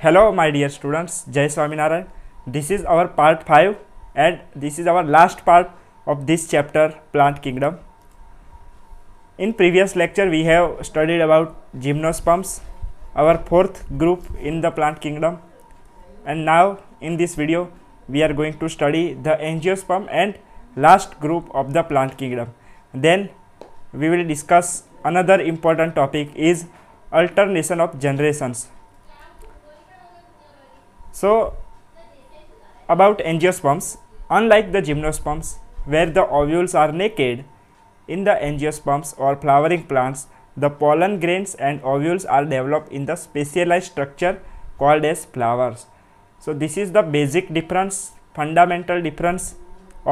hello my dear students jai swaminarayan this is our part 5 and this is our last part of this chapter plant kingdom in previous lecture we have studied about gymnosperms our fourth group in the plant kingdom and now in this video we are going to study the angiosperm and last group of the plant kingdom then we will discuss another important topic is alternation of generations So about angiosperms, unlike the gymnosperms where the ovules are naked, in the angiosperms or flowering plants, the pollen grains and ovules are developed in the specialized structure called as flowers. So this is the basic difference, fundamental difference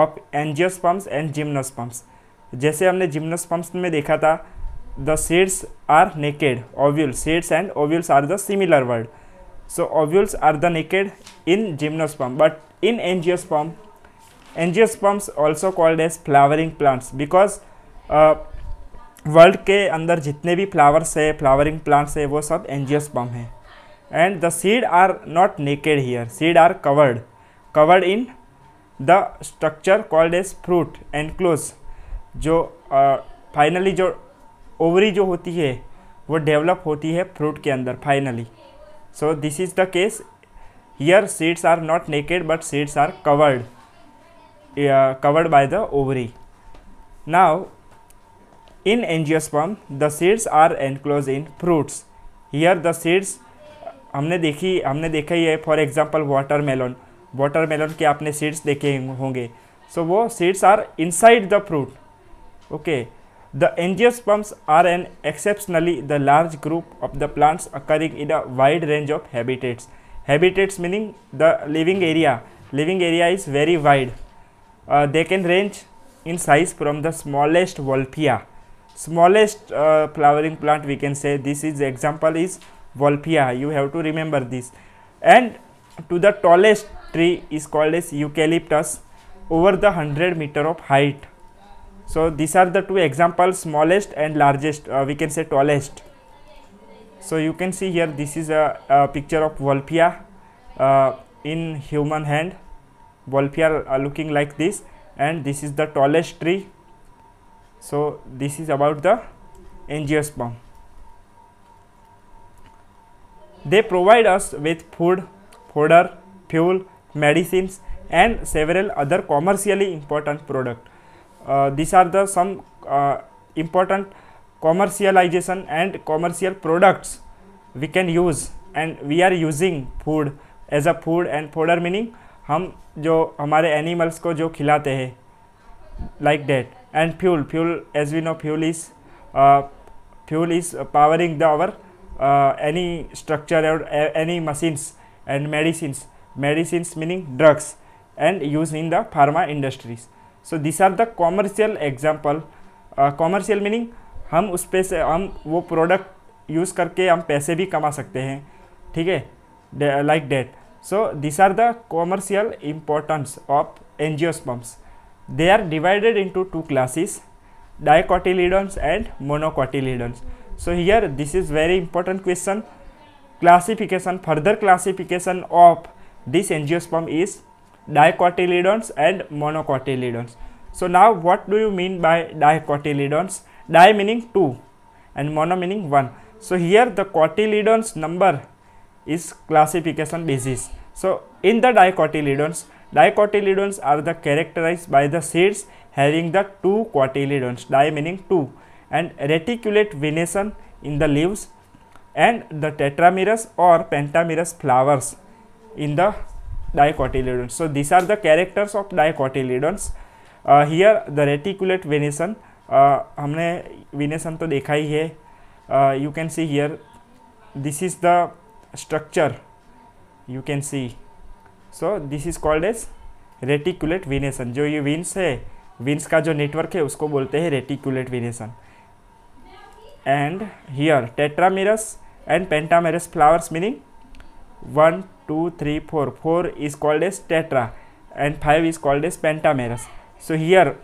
of angiosperms and gymnosperms जैसे हमने gymnosperms में देखा था the seeds are naked ovule seeds and ovules are the similar word So ovules are the naked in gymnosperm, but in angiosperm, angiosperms also called as flowering plants because uh, world के अंदर जितने भी flowers है flowering plants है वो सब angiosperm है and the seed are not naked here seed are covered covered in the structure called as fruit and close जो फाइनली uh, जो ओवरी जो होती है वो डेवलप होती है फ्रूट के अंदर finally so this is the case here seeds are not naked but seeds are covered uh, covered by the ovary now in angiosperm the seeds are enclosed in fruits here the seeds हमने देखी हमने देखा ही है for example water melon water melon के आपने seeds देखे होंगे सो so, वो seeds are inside the fruit okay The angiosperms are an exceptionally the large group of the plants occurring in a wide range of habitats. Habitats meaning the living area. Living area is very wide. Uh, they can range in size from the smallest Wolfia. Smallest uh, flowering plant we can say this is example is Wolfia. You have to remember this. And to the tallest tree is called as eucalyptus over the 100 meter of height so these are the two examples smallest and largest uh, we can say tallest so you can see here this is a, a picture of wolfia uh, in human hand wolfia are uh, looking like this and this is the tallest tree so this is about the angiosperm they provide us with food fodder fuel medicines and several other commercially important products these are the some important commercialization and commercial products we can use and we are using food as a food and fodder meaning हम जो हमारे animals को जो खिलाते हैं like date and fuel fuel as we know fuel is fuel is powering the our uh, any structure or uh, any machines and medicines medicines meaning drugs and used in the pharma industries so this are the commercial example commercial meaning हम उस पे से हम वो product use करके हम पैसे भी कमा सकते हैं ठीक है like date so this are the commercial importance of angiosperms they are divided into two classes dicotyledons and monocotyledons so here this is very important question classification further classification of this angiosperm is dicotyledons and monocotyledons. So now what do you mean by dicotyledons? Di meaning 2 and mono meaning 1. So here the cotyledons number is classification basis. So in the dicotyledons, dicotyledons are the characterized by the seeds having the two cotyledons, di meaning 2 and reticulate venation in the leaves and the tetramerous or pentamerous flowers in the dicotyledons. So these are the characters of dicotyledons. Uh, here the reticulate venation. Uh, हमने venation तो देखा ही है. Uh, you can see here. This is the structure. You can see. So this is called as reticulate venation. जो ये veins है veins का जो network है उसको बोलते हैं reticulate venation. And here tetramerous and pentamerous flowers meaning one two three four four is called as tetra and five is called as pentamerous so here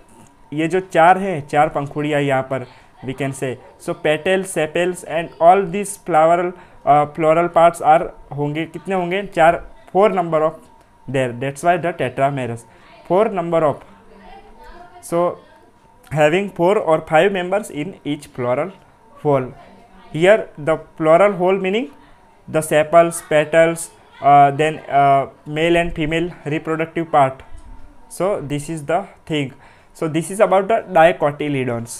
ये जो चार है चार पंखुड़िया यहाँ पर we can say so petal sepals and all this floral floral parts are होंगे कितने होंगे चार four number of there that's why the tetramerous four number of so having four और five members in each floral whorl here the floral whorl meaning the sepals petals uh, then uh, male and female reproductive part so this is the thing so this is about the dicotyledons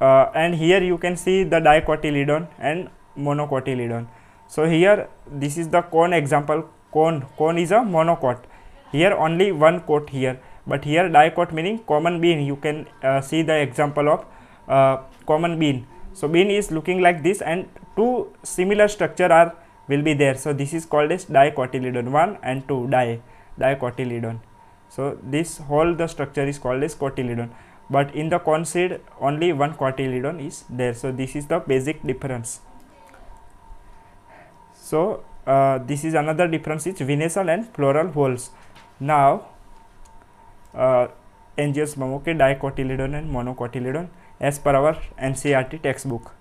uh, and here you can see the dicotyledon and monocotyledon so here this is the cone example cone cone is a monocot here only one coat here but here dicot meaning common bean you can uh, see the example of uh, common bean so bin is looking like this and two similar structure are will be there so this is called as dicotyledon 1 and 2 di dicotyledon so this whole the structure is called as cotyledon but in the seed only one cotyledon is there so this is the basic difference so uh, this is another difference is venusal and pleural holes now uh, angiosperm okay dicotyledon and monocotyledon as per our NCRT textbook.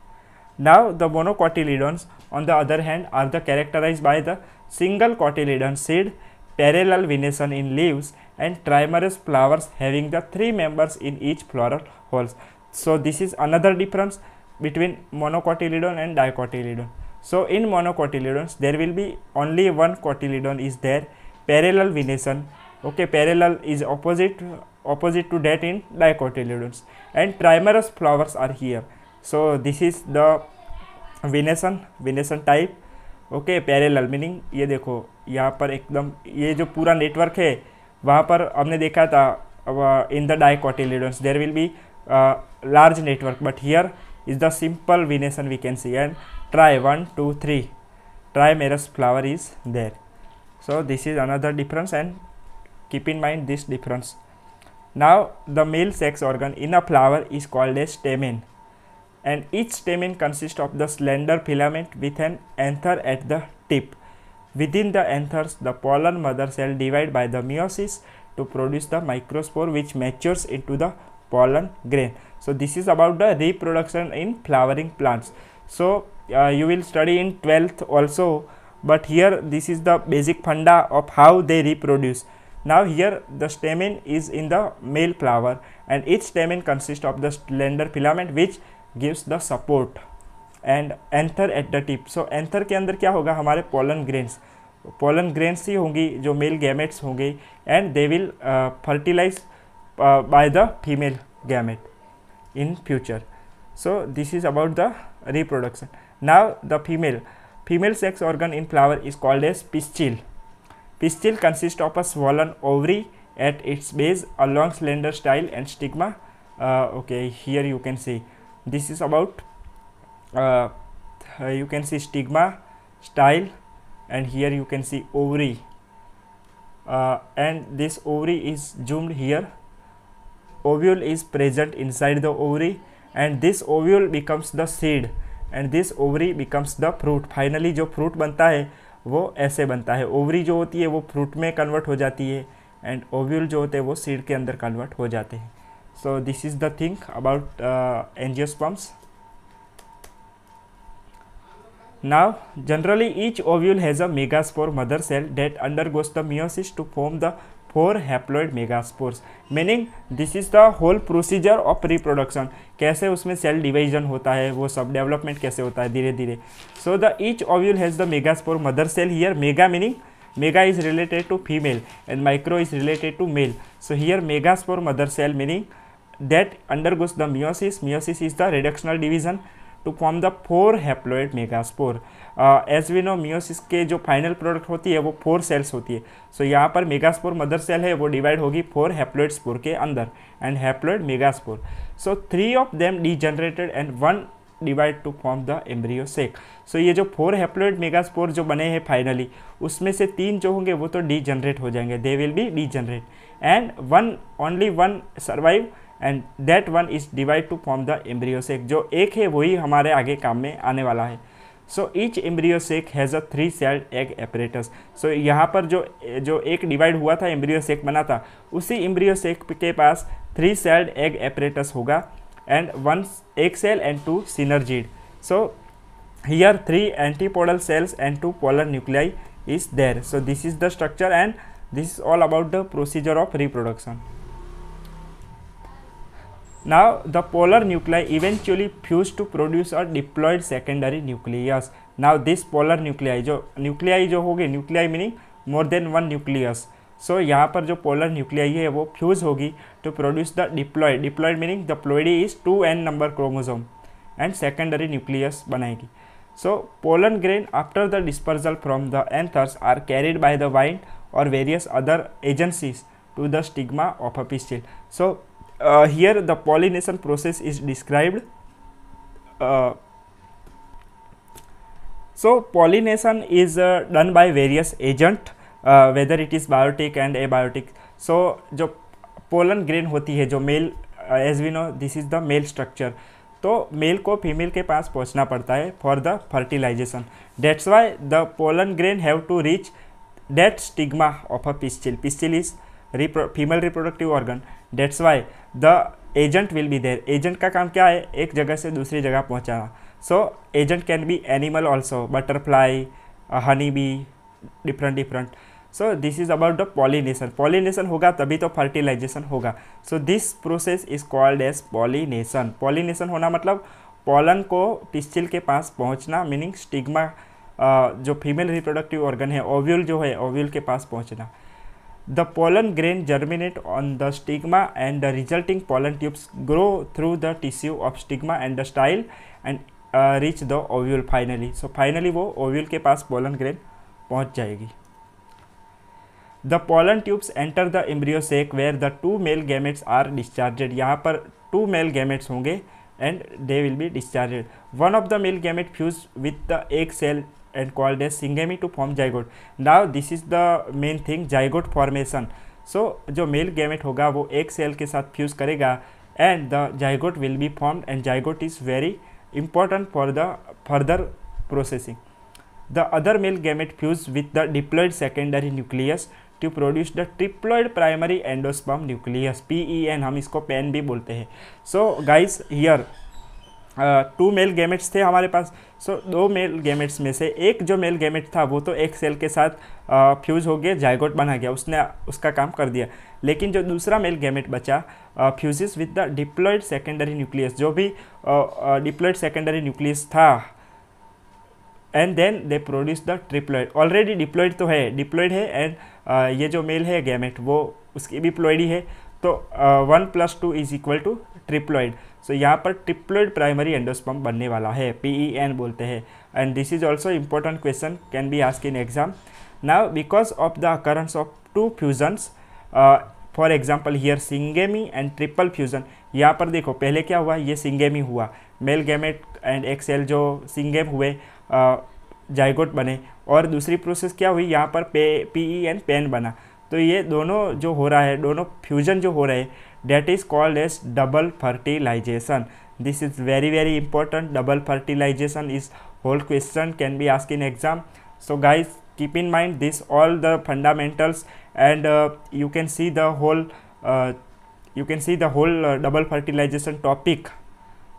Now the monocotyledons on the other hand are the characterized by the single cotyledon seed, parallel venation in leaves and trimerous flowers having the three members in each floral holes. So this is another difference between monocotyledon and dicotyledon. So in monocotyledons there will be only one cotyledon is there parallel venation okay parallel is opposite opposite to that in dicotyledons and trimerous flowers are here so this is the venation venation type okay parallel meaning ये देखो यहाँ पर एकदम ये जो पूरा network है वहाँ पर हमने देखा था in the dicotyledons there will be large network but here is the simple venation we can see and tri one two three trimerous flower is there so this is another difference and keep in mind this difference Now the male sex organ in a flower is called a stamen and each stamen consists of the slender filament with an anther at the tip. Within the anthers, the pollen mother cell divide by the meiosis to produce the microspore which matures into the pollen grain. So this is about the reproduction in flowering plants. So uh, you will study in 12th also but here this is the basic funda of how they reproduce. Now here the stamen is in the male flower and each stamen consists of the slender filament which gives the support and anther at the tip so anther ke andar kya hoga hamare pollen grains pollen grains hi hongi jo male gametes honge and they will uh, fertilize uh, by the female gamete in future so this is about the reproduction now the female female sex organ in flower is called as pistil Pistil consists of a swollen ovary at its base, a long slender style and stigma. Uh, okay, here you can see this is about uh, you can see stigma, style, and here you can see ovary. Uh, and this ovary is zoomed here. Ovule is present inside the ovary, and this ovule becomes the seed, and this ovary becomes the fruit. Finally, जो fruit बनता है वो ऐसे बनता है ovary जो होती है वो फ्रूट में कन्वर्ट हो जाती है एंड ओव्यूल जो होते हैं वो सीड के अंदर कन्वर्ट हो जाते हैं so this is the thing about angiosperms now generally each ovule has a megaspore mother cell that undergoes the meiosis to form the four haploid spores meaning this is the whole procedure of reproduction कैसे उसमें cell division होता है वो सब development कैसे होता है धीरे धीरे so the each ovule has the mega megaspore mother cell here mega meaning mega is related to female and micro is related to male so here megaspore mother cell meaning that undergoes the meiosis meiosis is the reductional division to form the four haploid megaspore as we know meiosis के जो final product होती है वो four cells होती है सो so, यहाँ पर megaspore mother cell है वो डिवाइड होगी फोर हैप्लोइड स्पोर के अंदर and haploid megaspore so three of them degenerated and one divide to form the embryo sac सो ये जो फोर हैप्लोइड मेगास्पोर जो बने हैं फाइनली उसमें से तीन जो होंगे वो तो डी जनरेट हो जाएंगे they will be degenerate and one only one survive and that one is divide to form the embryo sac जो एक है वही हमारे आगे काम में आने वाला है so each embryo sac has a three celled egg apparatus so यहाँ पर जो जो एक डिवाइड हुआ था एम्ब्रियो सेक बना था उसी एम्ब्रियो सेक के पास थ्री सेल्ड एग एपरेटस होगा एंड वन एक cell and two synergid so here three antipodal cells and two polar nuclei is there so this is the structure and this is all about the procedure of reproduction Now the polar nuclei eventually fuse to produce a diploid secondary nucleus. Now this polar nuclei जो nuclei जो होगी nuclei meaning more than one nucleus. सो so, यहाँ पर जो polar nuclei है वो fuse होगी to produce the diploid diploid meaning the ploidy is two N number chromosome and secondary nucleus बनाएगी so pollen grain after the dispersal from the anthers are carried by the wind और various other agencies to the stigma of a pistil so uh, here the pollination process is described uh, so pollination is uh, done by various agent uh, whether it is biotic and abiotic so jo pollen grain hoti hai jo male uh, as we know this is the male structure तो male को female के पास पहुंचना पड़ता है for the fertilization that's why the pollen grain have to reach that stigma of a pistil pistil is repro female reproductive organ that's why the agent will be there agent का काम क्या है एक जगह से दूसरी जगह पहुँचाना so agent can be animal also butterfly honey bee different different so this is about the pollination pollination होगा तभी तो फर्टिलाइजेशन होगा so this process is called as pollination pollination होना मतलब पॉलन को पिस्चिल के पास पहुंचना मीनिंग स्टिग्मा uh, जो फीमेल रिप्रोडक्टिव ऑर्गन है ओव्यूल जो है ओव्यूल के पास पहुंचना The pollen grain germinate on the stigma and the resulting pollen tubes grow through the tissue of stigma and the style and uh, reach the ovule finally. So finally वो ovule के पास pollen grain पहुंच जाएगी the pollen tubes enter the embryo sac where the two male gametes are discharged यहाँ पर two male gametes होंगे and they will be discharged one of the male gamete fuse with the egg cell and called as syngamy to form zygote. Now this is the main thing zygote formation. So jo male gamete hoga wo एक cell ke sath fuse karega and the zygote will be formed and zygote is very important for the further processing. The other male gamete fuses with the diploid secondary nucleus to produce the triploid primary endosperm nucleus PEN hum isko pen bhi bolte hain so guys here two male gametes थे हमारे पास so so, दो male gametes में से एक जो mail gamete था वो तो एक सेल के साथ फ्यूज़ हो गया जायगोट बना गया उसने उसका काम कर दिया लेकिन जो दूसरा मेल गेमेट बचा fuses with the diploid secondary nucleus जो भी डिप्लॉयड सेकेंडरी न्यूक्लियस था and then they produce the triploid already diploid तो है डिप्लॉयड है एंड uh, ये जो मेल है गेमेट वो उसकी भी प्लॉयड ही है तो one plus two is equal to triploid so यहाँ पर ट्रिप्लोइड प्राइमरी एंडोस्पम बनने वाला है पी एन e बोलते हैं and this is also important question can be ask in exam now because of the occurrence of two fusions for example here syngamy and triple fusion यहाँ पर देखो पहले क्या हुआ ये सिंगेमी हुआ मेल गैमेट एंड एक्सेल जो सिंगेम हुए जाइगोट uh, बने और दूसरी प्रोसेस क्या हुई यहाँ पर पे पी एंड एन पेन बना तो ये दोनों जो हो रहा है दोनों फ्यूजन जो हो रहे हैं that is called as double fertilization this is very very important double fertilization is whole question can be asked in exam so guys keep in mind this all the fundamentals and uh, you can see the whole uh, you can see the whole uh, double fertilization topic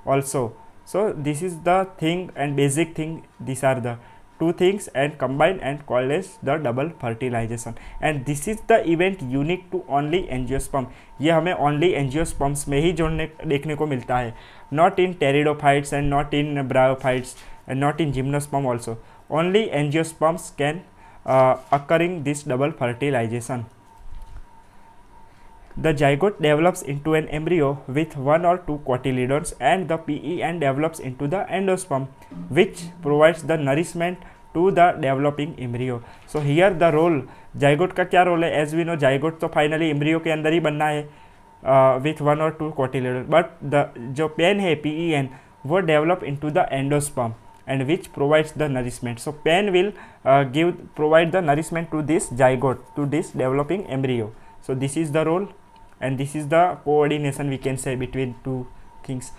also so this is the thing and basic thing these are the two things and combine and called as the double fertilization and this is the event unique to only angiosperms. ये हमें only angiosperms में ही जोड़ने देखने को मिलता है Not in pteridophytes and not in bryophytes and in in gymnosperm also only angiosperms can occurring this double fertilization. The zygote develops into an embryo with one or two cotyledons and the PE and develops into the endosperm which provides the nourishment to the developing embryo so here the role zygote का क्या role है as we know zygote तो finally embryo के अंदर ही बनना है with one और टू कोटिलेडर बट द जो पेन है पी ई एन वो develop into the endosperm and which provides the nourishment so PEN will give provide the nourishment to this zygote to this developing embryo so this is the role and this is the coordination we can say between two things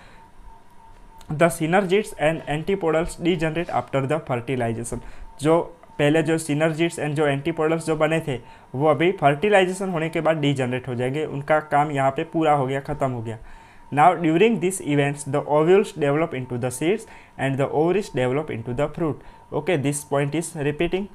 the synergids and antipodals degenerate after the fertilisation जो पहले जो सीनर्जिट्स and जो antipodals जो बने थे वो अभी fertilisation होने के बाद डी जनरेट हो जाएंगे उनका काम यहाँ पे पूरा हो गया खत्म हो गया now during this events the ovules develop into the seeds and the ovaries develop into the fruit okay this point is repeating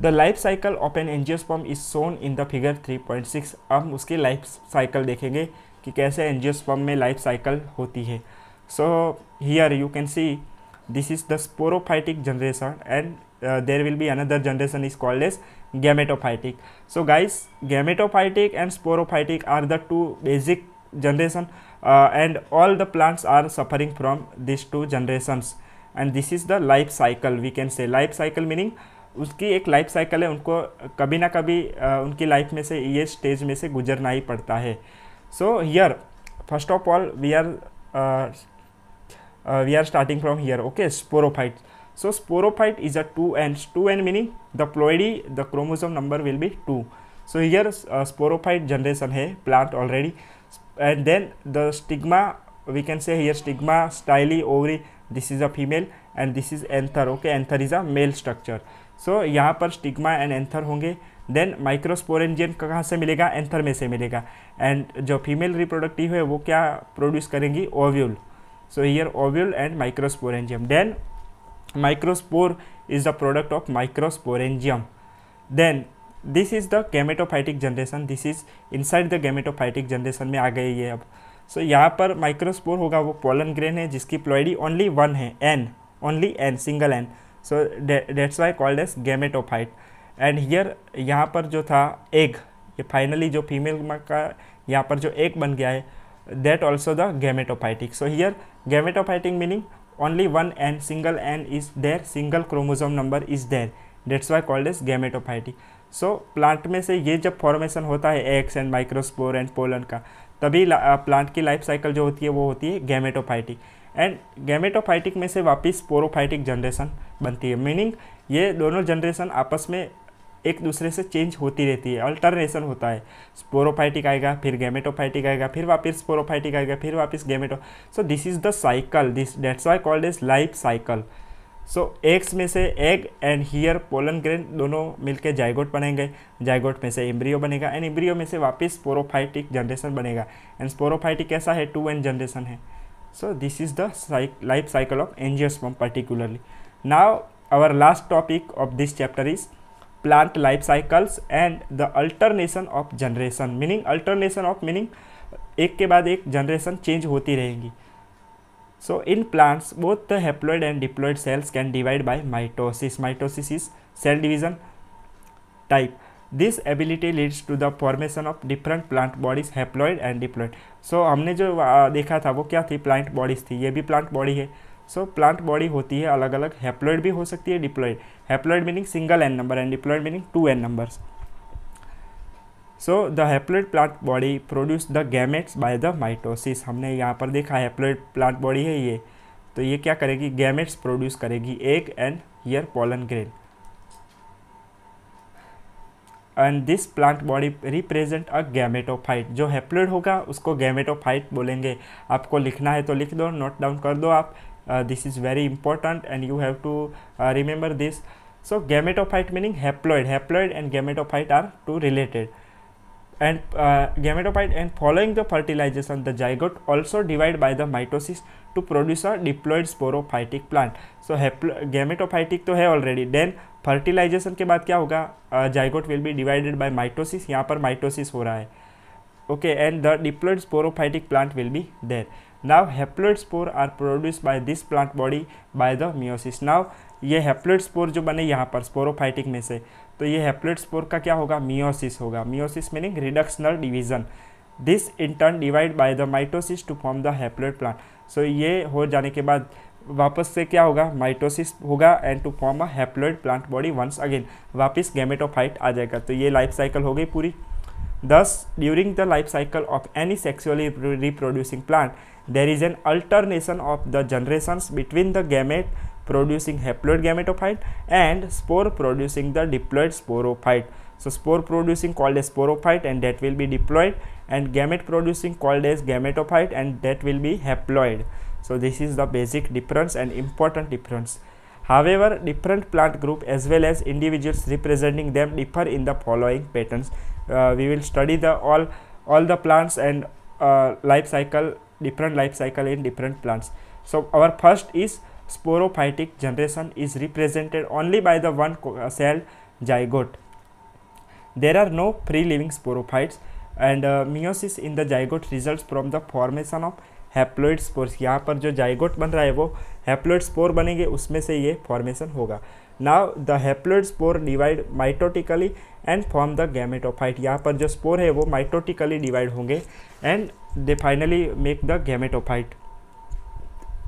the life cycle of an angiosperm is shown in the figure three point six अब उसकी life cycle देखेंगे कि कैसे एनजियोस्पॉम में life cycle होती है so here you can see this is the sporophytic generation and uh, there will be another generation is called as gametophytic so guys gametophytic and sporophytic are the two basic generation uh, and all the plants are suffering from these two generations and this is the life cycle we can say life cycle meaning उसकी एक life cycle है उनको कभी ना कभी आ, उनकी life में से ये स्टेज में से गुजरना ही पड़ता है so here first of all we are uh, we are starting from here okay sporophyte so sporophyte is a 2n 2n meaning the ploidy the chromosome number will be 2 so here uh, sporophyte generation hai plant already and then the stigma we can say here stigma styli ovary this is a female and this is anther okay anther is a male structure so yahan par stigma and anther honge then microsporangium kahan se milega anther mein se milega and jo female reproductive hai wo kya produce karengi ovule so here ovule and microsporangium Then microspore is the product of microsporangium then this is the gametophytic generation this is inside the gametophytic generation में आ गई है अब सो so, यहाँ पर microspore होगा वो pollen grain है जिसकी प्लॉइडी ओनली वन है n only n single n so that's why called as gametophyte and here यहाँ पर जो था एग ये फाइनली जो फीमेल का यहाँ पर जो एग बन गया है that also the gametophytic so here gametophytic meaning only one and single n is there single chromosome number is there that's why called is gametophytic so plant में से ये जब फॉर्मेशन होता है eggs and microspore and pollen का तभी plant की life cycle जो होती है वो होती है गैमेटोफाइटिक एंड गैमेटोफाइटिक में से वापस पोरोफाइटिक जनरेशन बनती है मीनिंग ये दोनों जनरेशन आपस में एक दूसरे से चेंज होती रहती है अल्टरनेशन होता है स्पोरोफाइटिक आएगा फिर गेमेटोफाइटिक आएगा फिर वापस स्पोरोफाइटिक आएगा फिर वापस गेमेटो so this is the cycle this that's why called is life cycle so eggs में से egg and here pollen grain दोनों मिलकर जायगोट बनेंगे जायगोट में से एम्ब्रियो बनेगा एंड एम्ब्रियो में से वापस स्पोरोफाइटिक जनरेशन बनेगा एंड स्पोरोफाइटिक कैसा है टू एंड जनरेशन है so this is the life cycle of angiosperm particularly now our last topic of this chapter is plant life cycles and the alternation of generation meaning alternation of meaning एक के बाद एक generation change होती रहेंगी so in plants both the haploid and diploid cells can divide by mitosis mitosis is cell division type this ability leads to the formation of different plant bodies haploid and diploid so हमने जो देखा था वो क्या थी plant bodies थी ये भी प्लांट बॉडी है सो प्लांट बॉडी होती है अलग अलग हैप्लॉइड भी हो सकती है diploid haploid meaning single n number and diploid meaning two n numbers so the haploid plant body produce the gametes by the mitosis हमने यहाँ पर देखा हैप्लॉइड प्लांट बॉडी है ये तो ये क्या करेगी गैमेट्स प्रोड्यूस करेगी egg and here pollen grain and this plant body represent a gametophyte जो हैप्लॉइड होगा उसको गैमेटोफाइट बोलेंगे आपको लिखना है तो लिख दो नोट डाउन कर दो आप Uh, this is very important and you have to uh, remember this so gametophyte meaning haploid haploid and gametophyte are two related and uh, gametophyte and following the fertilization the zygote also divide by the mitosis to produce a diploid sporophytic plant so gametophytic to have already. Then fertilization के बाद क्या होगा uh, Zygote will be divided by mitosis. Yahan par mitosis हो रहा है okay and the diploid sporophytic plant will be Now haploid spore are produced by this plant body by the meiosis. Now ये haploid spore जो बने यहाँ पर sporophytic में से तो ये हेप्लोइड स्पोर का क्या होगा मियोसिस होगा meiosis meaning reductional division this in turn divide by the mitosis to form the haploid plant so ये हो जाने के बाद वापस से क्या होगा माइटोसिस होगा and to form a haploid plant body once again वापस गेमेटोफाइट आ जाएगा तो ये लाइफ साइकिल हो गई पूरी Thus, during the life cycle of any sexually reproducing plant, there is an alternation of the generations between the gamete producing haploid gametophyte and spore producing the diploid sporophyte. So, spore producing called as sporophyte and that will be diploid and gamete producing called as gametophyte and that will be haploid. So, this is the basic difference and important difference. However, different plant group as well as individuals representing them differ in the following patterns. Uh, we will study the all all the plants and uh, life cycle, different life cycle in different plants. So our first is sporophytic generation is represented only by the one uh, cell zygote. There are no free living sporophytes and uh, meiosis in the zygote results from the formation of haploid spores यहाँ पर जो zygote बन रहा है वो haploid spore बनेंगे उसमें से ये फॉर्मेशन होगा now the haploid spore divide mitotically and form the gametophyte यहाँ पर जो स्पोर है वो माइटोटिकली डिवाइड होंगे and they finally make the gametophyte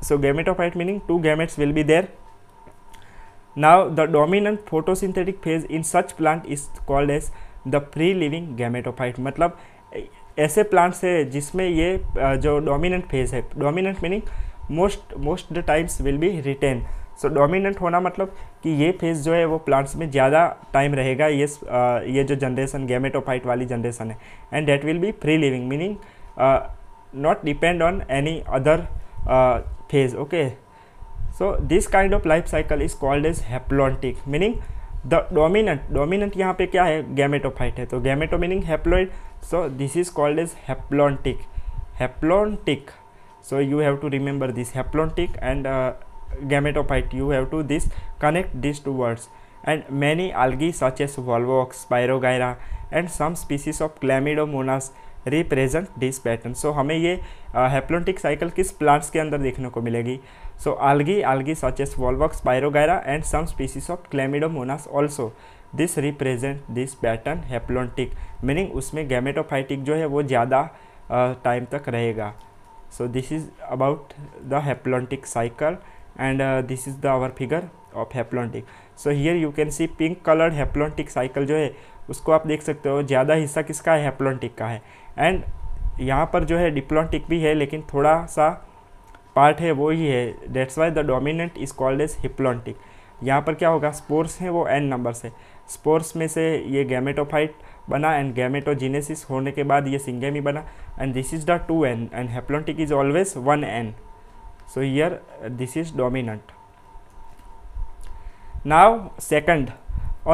so gametophyte meaning two gametes will be there now the dominant photosynthetic phase in such plant is called as the free living gametophyte मतलब ऐसे plants है जिसमें ये जो dominant phase है dominant meaning most most the times will be written so dominant होना मतलब कि ये फेज़ जो है वो प्लांट्स में ज़्यादा टाइम रहेगा ये ये जो जनरेशन गेमेटोफाइट वाली जनरेशन है and that will be free living meaning not depend on any other phase okay so this kind of life cycle is called as haplontic meaning the dominant dominant यहाँ पे क्या है gametophyte है तो गैमेटो meaning haploid so this is called is haplontic haplontic so you have to remember this haplontic and gametophyte you have to this connect this two words and many algae such as Volvox Spirogyra and some species of Chlamydomonas represent this pattern so हमें ये haplontic uh, cycle किस plants के अंदर देखने को मिलेगी so algae algae such as Volvox pyrogyra and some species of Chlamydomonas also. This represent this pattern haplontic meaning उसमें gametophytic जो है वो ज़्यादा टाइम तक रहेगा so this is about the haplontic cycle and this is the our figure of haplontic so here you can see pink coloured haplontic cycle जो है उसको आप देख सकते हो ज़्यादा हिस्सा किसका है हेप्लोन्टिक का है एंड यहाँ पर जो है डिप्लोन्टिक भी है लेकिन थोड़ा सा पार्ट है वो ही है that's why the dominant is called as haplontic यहाँ पर क्या होगा स्पोर्स हैं वो एन नंबर से स्पोर्स में से ये गैमेटोफाइट बना एंड गैमेटोजिनेसिस होने के बाद ये सिंगेमी बना and this is the two n and haplontic is always one n so here this is dominant now second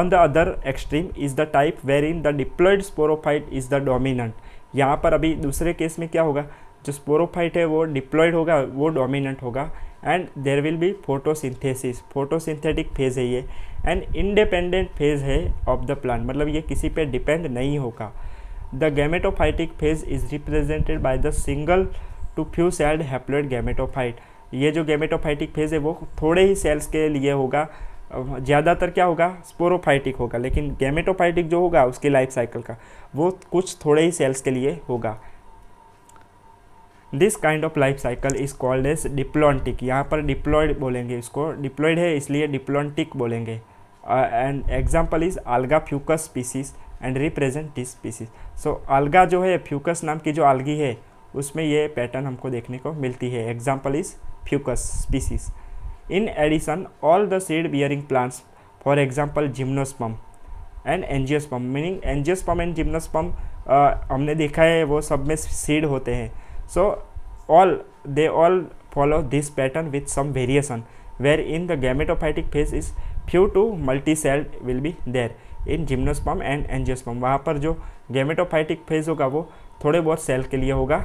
on the other extreme is the type where in the diploid sporophyte is the dominant यहाँ पर अभी दूसरे case में क्या होगा जो sporophyte है वो डिप्लॉयड होगा वो डोमिनेंट होगा and there will be photosynthesis photosynthetic phase है ये एंड इंडिपेंडेंट फेज़ है ऑफ द प्लांट मतलब ये किसी पे डिपेंड नहीं होगा the gametophytic phase is represented by the single to few celled haploid gametophyte ये जो गैमेटोफाइटिक फेज़ है वो थोड़े ही सेल्स के लिए होगा ज़्यादातर क्या होगा स्पोरोफाइटिक होगा लेकिन गैमेटोफाइटिक जो होगा उसकी लाइफ साइकिल का वो कुछ थोड़े ही सेल्स के लिए होगा this kind of life cycle is called as diplontic यहाँ पर डिप्लॉयड बोलेंगे इसको डिप्लॉयड है इसलिए डिप्लॉन्टिक बोलेंगे and example is alga Fucus species and represent this species so alga जो है फ्यूकस नाम की जो अलगी है उसमें ये पैटर्न हमको देखने को मिलती है example is Fucus species in addition all the seed bearing plants for example gymnosperm and angiosperm meaning angiosperm and gymnosperm हमने देखा है वो सब में सीड होते हैं so all they all follow this pattern with some variation where in the gametophytic phase is few to multi cell will be there in gymnosperm and angiosperm वहाँ पर जो gametophytic phase होगा वो थोड़े बहुत cell के लिए होगा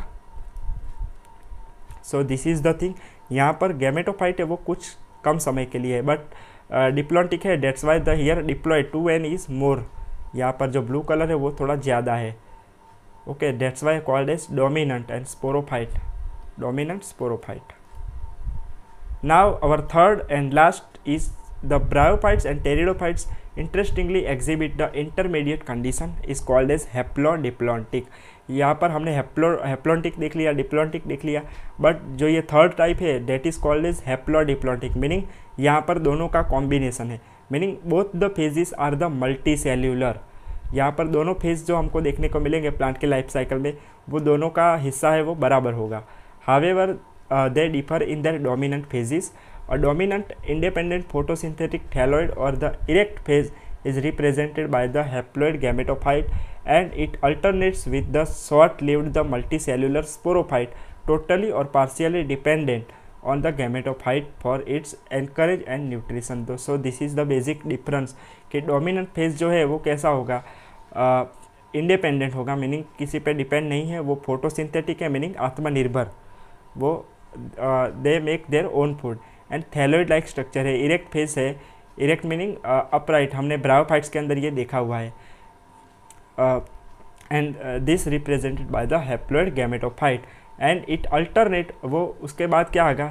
so this is the thing यहाँ पर gametophyte है वो कुछ कम समय के लिए है बट डिप्लॉन्टिक है that's why the here diploid two n is more यहाँ पर जो ब्लू कलर है वो थोड़ा ज़्यादा है okay that's why called as dominant and sporophyte dominant sporophyte now our third and last is the bryophytes and pteridophytes interestingly exhibit the intermediate condition is called as haplodeplontic यहाँ पर हमने haplo हेप्लोन्टिक देख लिया डिप्लोन्टिक देख लिया but जो ये third type है that is called is haplodiplontic meaning यहाँ पर दोनों का कॉम्बिनेशन है meaning both the phases are the multi multicellular यहाँ पर दोनों फेज जो हमको देखने को मिलेंगे प्लांट के लाइफ साइकिल में वो दोनों का हिस्सा है वो बराबर होगा however they differ in their dominant phases और डोमिनंट इंडिपेंडेंट फोटोसिंथेटिक थैलॉइड और the erect phase is represented by the haploid gametophyte and it alternates with the short lived the multicellular sporophyte totally और partially dependent on the gametophyte for its anchorage and nutrition दो so this is the basic difference कि dominant phase जो है वो कैसा होगा independent होगा meaning किसी पे डिपेंड नहीं है वो फोटोसिंथेटिक है मीनिंग आत्मनिर्भर वो they make their own food and thalloid like structure है इरेक्ट फेस है इरेक्ट मीनिंग अपराइट हमने फाइट्स के अंदर ये देखा हुआ है and this represented by the haploid gametophyte and it alternate वो उसके बाद क्या आएगा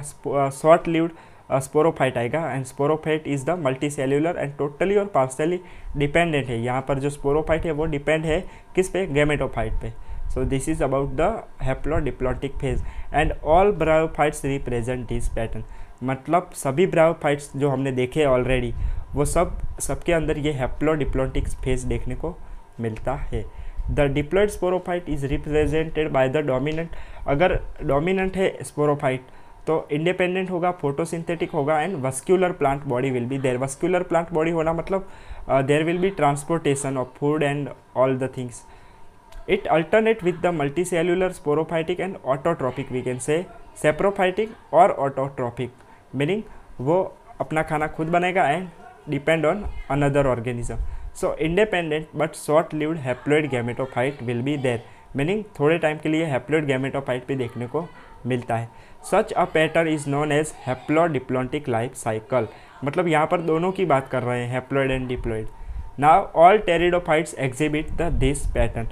शॉर्ट लिव्ड स्पोरोफाइट uh, आएगा and sporophyte is the multi cellular and totally और पार्सली डिपेंडेंट है यहाँ पर जो स्पोरोफाइट है वो डिपेंड है किस पे गेमेटोफाइट पे this is about the haplodiplontic phase and all bryophytes represent this pattern मतलब सभी ब्रायोफाइट्स जो हमने देखे ऑलरेडी वो सब सबके अंदर ये डिप्लोटिक फेज देखने को मिलता है the diploid sporophyte is represented by the dominant अगर डोमिनेंट है स्पोरोफाइट तो इंडिपेंडेंट होगा फोटोसिंथेटिक होगा and vascular plant body will be there vascular plant body होना मतलब there will be transportation of food and all the things alternate with the multi multicellular sporophytic and autotrophic we can say saprophytic और autotrophic meaning वो अपना खाना खुद बनेगा and depend on another organism so independent but short lived haploid gametophyte will be there meaning थोड़े time के लिए haploid gametophyte भी देखने को मिलता है such a pattern is known as diplontic life cycle मतलब यहाँ पर दोनों की बात कर रहे हैं haploid and diploid now all pteridophytes exhibit the this pattern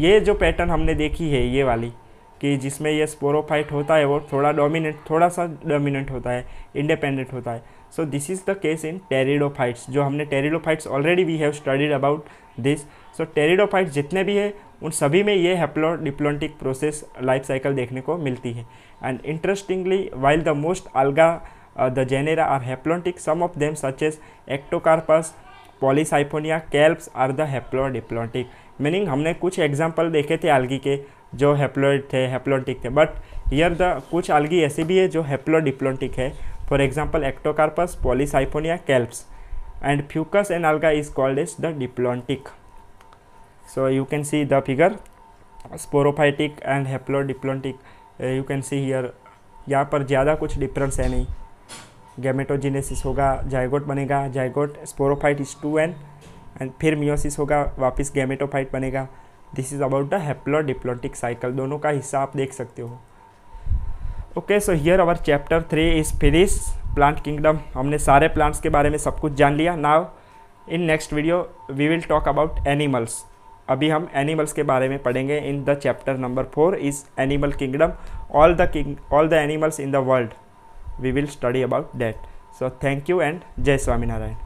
ये जो पैटर्न हमने देखी है ये वाली कि जिसमें ये स्पोरोफाइट होता है वो थोड़ा डोमिनेंट थोड़ा सा डोमिनेंट होता है इंडिपेंडेंट होता है so this is the case in pteridophytes जो हमने pteridophytes already we have studied about this so pteridophytes जितने भी है उन सभी में ये haplodiplontic process life cycle देखने को मिलती है and interestingly while the most algae the genera are haplontic some of them such as Ectocarpus Polysiphonia kelps are the haplodiplontic meaning हमने कुछ एग्जाम्पल देखे थे अलगी के जो हेप्लोइड थे हेप्लोंटिक थे बट हियर द कुछ अलगी ऐसी भी है जो डिप्लोंटिक है for example Ectocarpus Polysiphonia kelps and Fucus an alga is called is the diplontic so you can see the figure sporophytic and haplodiplontic uh, you can see here यहाँ पर ज़्यादा कुछ डिफरेंस है नहीं गैमेटोजिनेसिस होगा जायगोट बनेगा zygote sporophyte is two n and फिर meiosis होगा वापस गैमेटोफाइट बनेगा this is about the diplontic cycle दोनों का हिस्सा आप देख सकते हो okay so here our chapter three is finish plant kingdom हमने सारे प्लांट्स के बारे में सब कुछ जान लिया now in next video we will talk about animals अभी हम एनिमल्स के बारे में पढ़ेंगे in the chapter number four is animal kingdom all the king all the animals in the world we will study about that so thank you and जय स्वामीनारायण